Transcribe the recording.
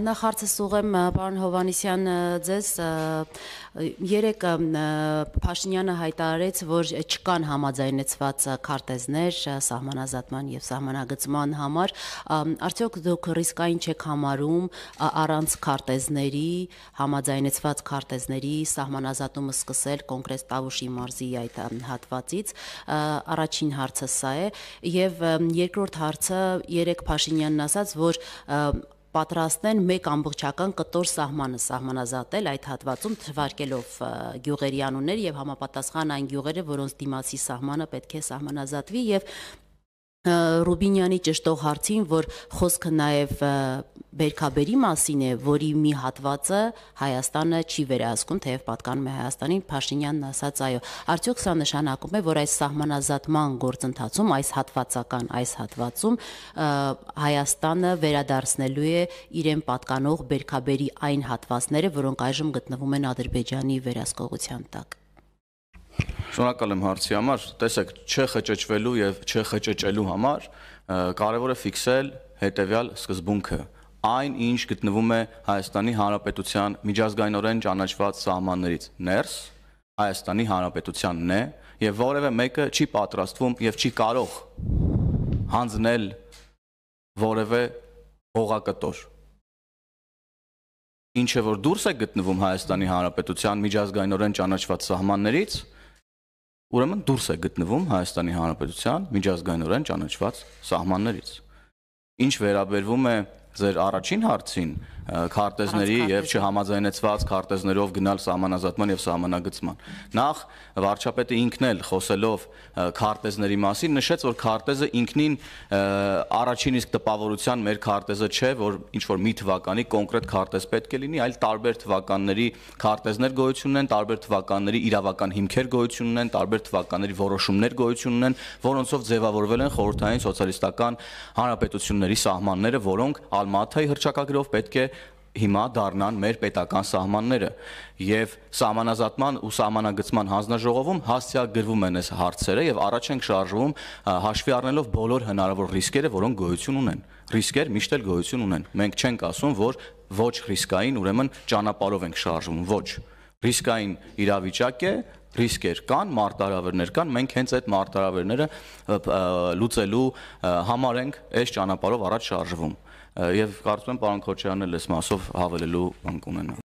Նախ հարցս ուղեմ պարոն Հովանիսյան ձեզ երեք Փաշինյանը հայտարարեց, որ չկան համաձայնեցված քարտեզներ սահմանազատման եւ սահմանագծման համար, արդյոք դուք ռիսկային չեք համարում առանց քարտեզների, համաձայնեցված քարտեզների սահմանազատումը սկսել կոնկրետ Տավուշի մարզի այդ հատվածից։ Առաջին հարցը սա է եւ երկրորդ հարցը երեք Փաշինյանն ասաց, որ պատրաստեն մեկ ամբողջական կտոր սահմանը սահմանազատել այդ հատվածում թվարկելով գյուղերի անուններ եւ համապատասխան այն գյուղերը, որոնց դիմացի սահմանը պետք է սահմանազատվի եւ Ռուբինյանի ճշտող հարցին, որ խոսքը նաև Բերքաբերի մասին է, որի մի հատվածը Հայաստանը չի վերահսկում, թեև պատկանում է Հայաստանին, Փաշինյանն ասաց այո։ Արդյոք սա նշանակում է, որ այս սահմանազատման գործընթացում, այս հատվածական, այս հատվածում Հայաստանը վերադարձնելու է իրեն պատկանող Բերքաբերի այն հատվածները, որոնք այժմ գտնվում են Ադրբեջանի վերահսկողության տակ։ Շնորհակալ եմ հարցի համար։ Տեսեք, չխճճվելու եւ չխճճելու համար կարեւոր է ֆիքսել հետեւյալ սկզբունքը, այն, ինչ գտնվում է Հայաստանի Հանրապետության միջազգայինորեն ճանաչված սահմաններից ներս, Հայաստանի Հանրապետությանն է եւ որևէ մեկը չի պատրաստվում եւ չի կարող հանձնել որևէ հողակտոր։ Ինչը որ դուրս է գտնվում Հայաստանի Հանրապետության միջազգայինորեն ճանաչված սահմաններից, ուրեմն դուրս է գտնվում Հայաստանի Հանրապետության միջազգայինորեն ճանաչված սահմաններից։ Ինչ վերաբերվում է ձեր առաջին հարցին քարտեզների եւ չհամաձայնեցված քարտեզներով գնալ սահմանազատման եւ սահմանագծման։ Նախ վարչապետը ինքն էլ խոսելով քարտեզների մասին նշեց, որ քարտեզը ինքնին առաջին իսկ տպավորության մեր քարտեզը չէ, որ ինչ որ մի թվականի կոնկրետ քարտեզ պետք է լինի, այլ տարբեր թվականների քարտեզներ գոյություն ունեն, տարբեր թվականների իրավական հիմքեր գոյություն ունեն, տարբեր թվականների որոշումներ գոյություն ունեն, որոնցով ձևավորվել են խորհրդային սոցիալիստական հանրապետությունների սահմանները, որոնք Ալմատայի հրճակագրով պետք է հիմա դառնան մեր պետական սահմանները եւ սահմանազատման ու սահմանագծման հանձնաժողովում հասցեագրվում են այս հարցերը եւ առաջ ենք շարժվում հաշվի առնելով բոլոր հնարավոր ռիսկերը, որոնք գոյություն ունեն։ Ռիսկեր միշտ էլ գոյություն ունեն։ Մենք չենք ասում, որ ոչ ռիսկային, ուրեմն ճանապարհով ենք շարժվում, ոչ։ Ռիսկային իրավիճակ է, ռիսկեր կան, մարտահրավերներ կան, մենք հենց այդ մարտահրավերները լուծելու համար ենք այս ճանապարհով առաջ շարժվում։ Եվ կարծում եմ պարոն Քոչյանն էլ այս մասով հավելելու բան կունենա։